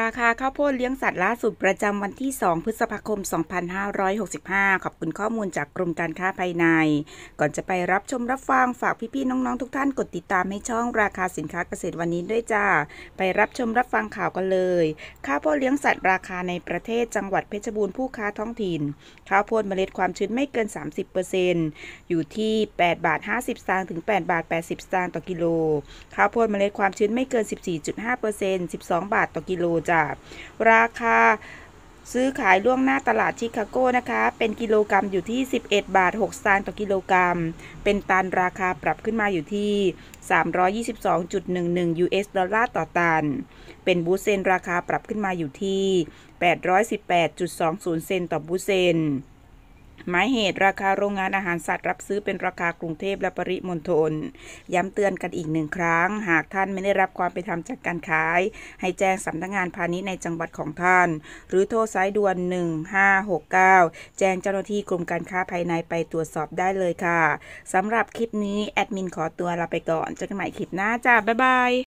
ราคาข้าวโพดเลี้ยงสัตว์ล่าสุดประจำวันที่ 2 พฤษภาคม 2565 ขอบคุณข้อมูลจากกรมการค้าภายใน ก่อนจะไปรับชมรับฟังฝากพี่ๆน้องๆ ทุกท่านกดติดตามให้ช่องราคาสินค้าเกษตรวันนี้ด้วยจ้าไปรับชมรับฟังข่าวกันเลย ข้าวโพดเลี้ยงสัตว์ ราคาในประเทศจังหวัดเพชรบูรณ์ผู้ค้าท้องถิ่น ข้าวโพดเมล็ดความชื้นไม่เกิน30%อยู่ที่8บาท50สตางค์ถึง8บาท80สตางค์ต่อกิโล ข้าวโพดเมล็ดความชื้นไม่เกิน 14.5% 12 บาทต่อกิโลจากราคาซื้อขายล่วงหน้าตลาดชิคาโก้นะคะเป็นกิโลกรรัมอยู่ที่ 11 บาท6สตางค์ต่อกิโลกรรมัม เป็นตันราคาปรับขึ้นมาอยู่ที่ 322.11 US ดอลลาร์ต่อตัน เป็นบูเซน ราคาปรับขึ้นมาอยู่ที่ 818.20 เซน ต่อบูเซนหมายเหตุราคาโรงงานอาหารสัตว์รับซื้อเป็นราคากรุงเทพและปริมณฑล ย้ำเตือนกันอีกหนึ่งครั้ง หากท่านไม่ได้รับความเป็นธรรมจากการขาย ให้แจ้งสำนักงงานพาณิชย์ในจังหวัดของท่าน หรือโทรสายด่วน 1569 แจ้งเจ้าหน้าที่กรมการค้าภายในไปตรวจสอบได้เลยค่ะ สำหรับคลิปนี้ แอดมินขอตัวลาไปก่อนเจอกันใหม่คลิปหน้าจ้าบ๊ายบาย